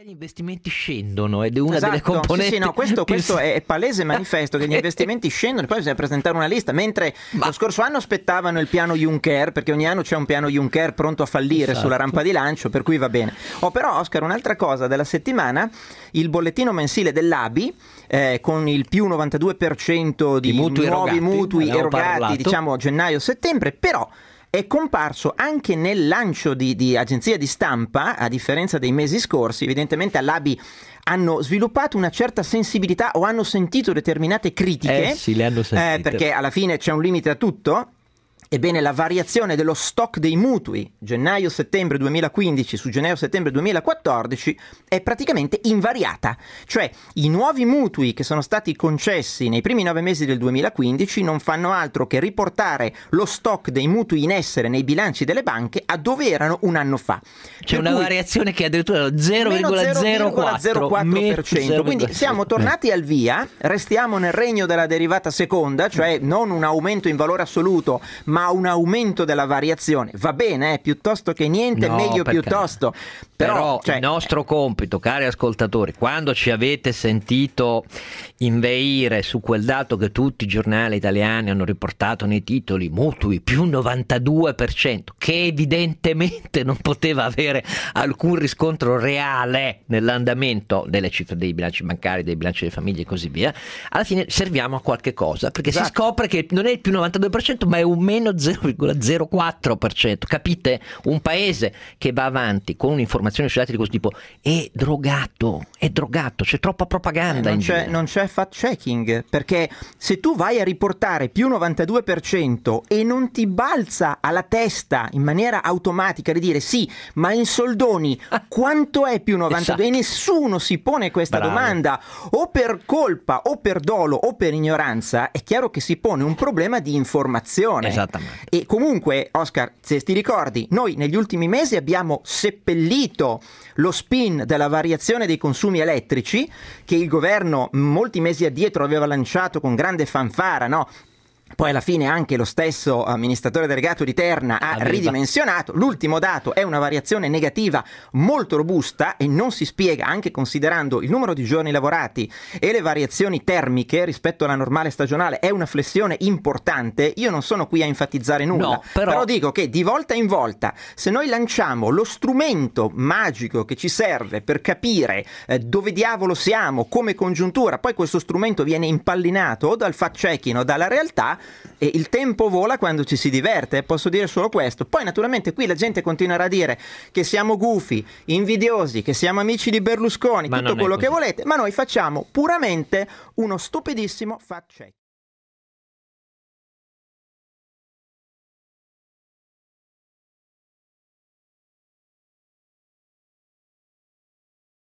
gli investimenti scendono ed è una esatto. delle componenti. Sì, sì, no, questo, questo è palese manifesto che gli eh. investimenti scendono e poi bisogna presentare una lista. Mentre Ma... lo scorso anno aspettavano il piano Juncker, perché ogni anno c'è un piano Juncker pronto a fallire esatto. sulla rampa di lancio, per cui va bene. Oh, però, Oscar, un'altra cosa della settimana: il bollettino mensile dell'ABI eh, con il più 92% di, di mutui nuovi erogati, mutui erogati, parlato. diciamo gennaio-settembre, però è comparso anche nel lancio di, di agenzia di stampa, a differenza dei mesi scorsi, evidentemente all'ABI hanno sviluppato una certa sensibilità o hanno sentito determinate critiche. Eh sì, le hanno eh, sentite. Eh, perché alla fine c'è un limite a tutto Ebbene, la variazione dello stock dei mutui gennaio-settembre 2015 su gennaio-settembre 2014 è praticamente invariata, cioè i nuovi mutui che sono stati concessi nei primi nove mesi del 2015 non fanno altro che riportare lo stock dei mutui in essere nei bilanci delle banche a dove erano un anno fa. C'è per una cui... variazione che è addirittura 0,04%. Quindi siamo tornati al via, restiamo nel regno della derivata seconda, cioè non un aumento in valore assoluto, ma ma un aumento della variazione va bene, eh, piuttosto che niente, no, meglio piuttosto. Però, Però cioè... il nostro compito, cari ascoltatori, quando ci avete sentito inveire su quel dato che tutti i giornali italiani hanno riportato nei titoli, mutui più 92%, che evidentemente non poteva avere alcun riscontro reale nell'andamento delle cifre dei bilanci bancari, dei bilanci delle famiglie e così via, alla fine serviamo a qualche cosa, perché esatto. si scopre che non è il più 92%, ma è un meno meno 0,04%. Capite? Un paese che va avanti con un'informazione sui dati di questo tipo è drogato, è drogato, c'è troppa propaganda. Eh, non, c'è, non c'è fact checking, perché se tu vai a riportare più 92% e non ti balza alla testa in maniera automatica di dire sì, ma in soldoni ah. quanto è più 92? Esatto. E nessuno si pone questa Bravo. domanda o per colpa o per dolo o per ignoranza, è chiaro che si pone un problema di informazione. Esatto. E comunque, Oscar, se ti ricordi, noi negli ultimi mesi abbiamo seppellito lo spin della variazione dei consumi elettrici che il governo molti mesi addietro aveva lanciato con grande fanfara, no? Poi alla fine anche lo stesso amministratore delegato di Terna ha Aveva. ridimensionato. L'ultimo dato è una variazione negativa molto robusta e non si spiega anche considerando il numero di giorni lavorati e le variazioni termiche rispetto alla normale stagionale. È una flessione importante. Io non sono qui a enfatizzare nulla, no, però... però dico che di volta in volta se noi lanciamo lo strumento magico che ci serve per capire eh, dove diavolo siamo come congiuntura, poi questo strumento viene impallinato o dal fact checking o dalla realtà, e il tempo vola quando ci si diverte, eh, posso dire solo questo. Poi naturalmente qui la gente continuerà a dire che siamo gufi, invidiosi, che siamo amici di Berlusconi, ma tutto quello che volete, ma noi facciamo puramente uno stupidissimo fact check.